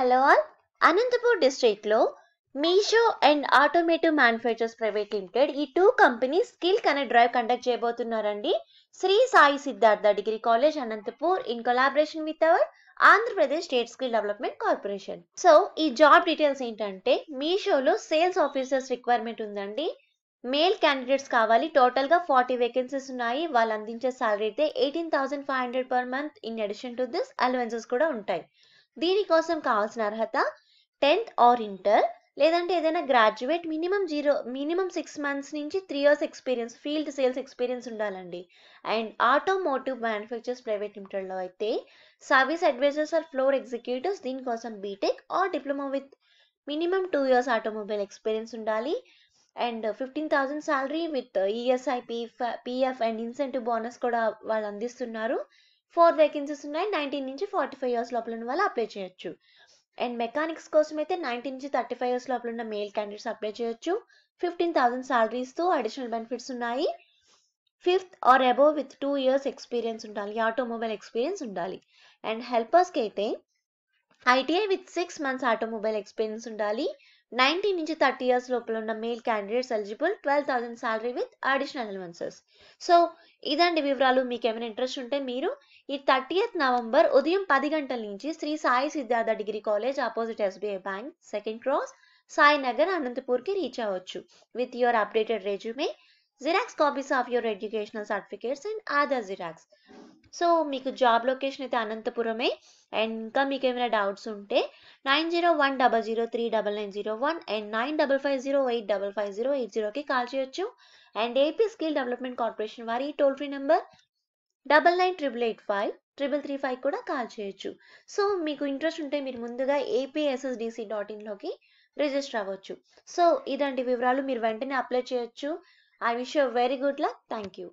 hello all Anantapur డిస్ట్రిక్ట్లో Meesho and automotive manufacturers private limited ఈ two company skill connect drive conduct చేయబోతున్నారండి Shri Sai Siddhartha degree college Anantapur in collaboration with our Andhra Pradesh state skill development corporation so ఈ job details ఏంటంటే మీషోలో sales officers requirement ఉందండి male candidates కావాలి టోటల్గా forty vacancies ఉన్నాయి వాళ్ళు అందించే సాలరీ అయితే eighteen thousand five hundred per month in addition to this allowances కూడా ఉంటాయి దీనికోసం కావాల్సిన అర్హత టెన్త్ ఆర్ ఇంటర్ లేదంటే ఏదైనా graduate minimum zero minimum six months నుంచి three years experience field sales experience ఉండాలండి అండ్ ఆటోమోటివ్ మ్యానుఫ్యాక్చర్స్ ప్రైవేట్ లిమిటెడ్లో అయితే service advisors or floor executives దీనికోసం BTech or diploma with minimum two years automobile experience ఉండాలి and fifteen thousand salary with ESI PF PF and incentive bonus కూడా వాళ్ళు అందిస్తున్నారు four vacancies ఉన్నాయి nineteen నుంచి forty five years లోపల ఉన్న వాళ్ళు అప్లై చేయొచ్చు అండ్ మెకానిక్స్ కోసం అయితే నైన్టీన్ నుంచి థర్టీ ఫైవ్ ఇయర్స్ లోపల ఉన్న మేల్ క్యాండిడేట్స్ అప్లై చేయొచ్చు ఫిఫ్టీన్ థౌసండ్ శాలరీస్తో అడిషనల్ బెనిఫిట్స్ ఉన్నాయి fifth or above with two years experience ఉండాలి ఆటోమొబైల్ ఎక్స్పీరియన్స్ ఉండాలి అండ్ హెల్పర్స్కి అయితే ITI with six months automobile experience ఉండాలి నైన్టీన్ నుంచి థర్టీ ఇయర్స్ లోపల ఉన్న male candidates eligible twelve thousand salary with additional allowances so ఇదండి వివరాలు మీకు ఏమైనా ఇంట్రెస్ట్ ఉంటే మీరు ఈ థర్టీ ఎయిత్ నవంబర్ ఉదయం పది గంటల నుంచి Shri Sai Siddhartha degree college opposite SBI bank second cross Sai Nagar అనంతపూర్కి రీచ్ అవ్వచ్చు with your updated resume xerox copies of your educational certificates and Aadhaar xerox so మీకు జాబ్ లొకేషన్ అయితే అనంతపురమే అండ్ ఇంకా మీకు ఏమైనా డౌట్స్ ఉంటే nine zero one double zero three double nine zero one and nine double five zero eight double five zero eight జీరోకి call చేయొచ్చు and AP skill development corporation వారి toll free number double nine triple eight five triple three five కూడా call చేయొచ్చు so మీకు interest ఉంటే మీరు ముందుగా APSSDC dot ఇన్లోకి రిజిస్టర్ అవ్వచ్చు సో ఇలాంటి వివరాలు మీరు వెంటనే అప్లై చేయొచ్చు I wish very good luck thank you